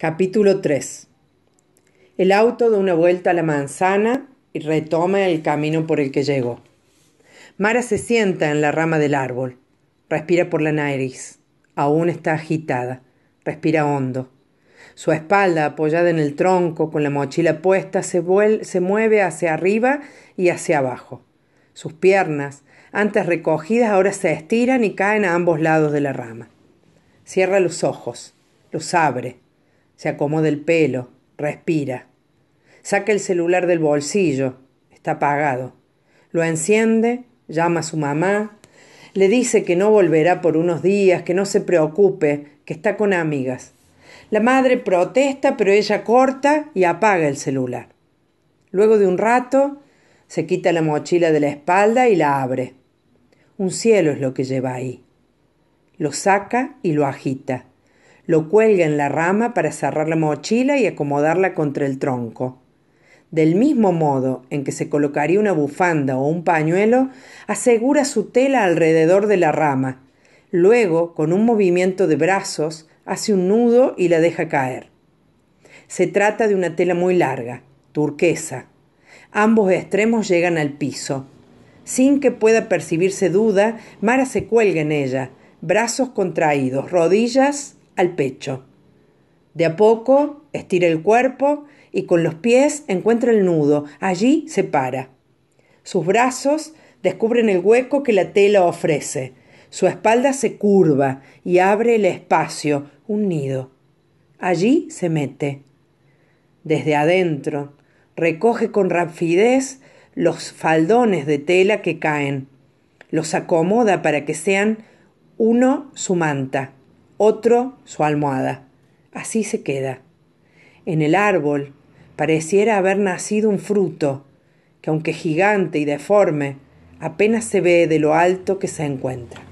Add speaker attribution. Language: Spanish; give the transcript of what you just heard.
Speaker 1: Capítulo 3. El auto da una vuelta a la manzana y retoma el camino por el que llegó. Mara se sienta en la rama del árbol. Respira por la nariz. Aún está agitada. Respira hondo. Su espalda, apoyada en el tronco, con la mochila puesta, se, se mueve hacia arriba y hacia abajo. Sus piernas, antes recogidas, ahora se estiran y caen a ambos lados de la rama. Cierra los ojos, los abre, se acomoda el pelo, respira. Saca el celular del bolsillo, está apagado. Lo enciende, llama a su mamá, le dice que no volverá por unos días, que no se preocupe, que está con amigas. La madre protesta, pero ella corta y apaga el celular. Luego de un rato, se quita la mochila de la espalda y la abre. Un cielo es lo que lleva ahí. Lo saca y lo agita. Lo cuelga en la rama para cerrar la mochila y acomodarla contra el tronco. Del mismo modo en que se colocaría una bufanda o un pañuelo, asegura su tela alrededor de la rama. Luego, con un movimiento de brazos, hace un nudo y la deja caer. Se trata de una tela muy larga, turquesa. Ambos extremos llegan al piso. Sin que pueda percibirse duda, Mara se cuelga en ella, brazos contraídos, rodillas al pecho. De a poco estira el cuerpo y con los pies encuentra el nudo. Allí se para. Sus brazos descubren el hueco que la tela ofrece. Su espalda se curva y abre el espacio, un nido. Allí se mete. Desde adentro, recoge con rapidez los faldones de tela que caen. Los acomoda para que sean uno su manta otro su almohada. Así se queda. En el árbol pareciera haber nacido un fruto, que aunque gigante y deforme, apenas se ve de lo alto que se encuentra.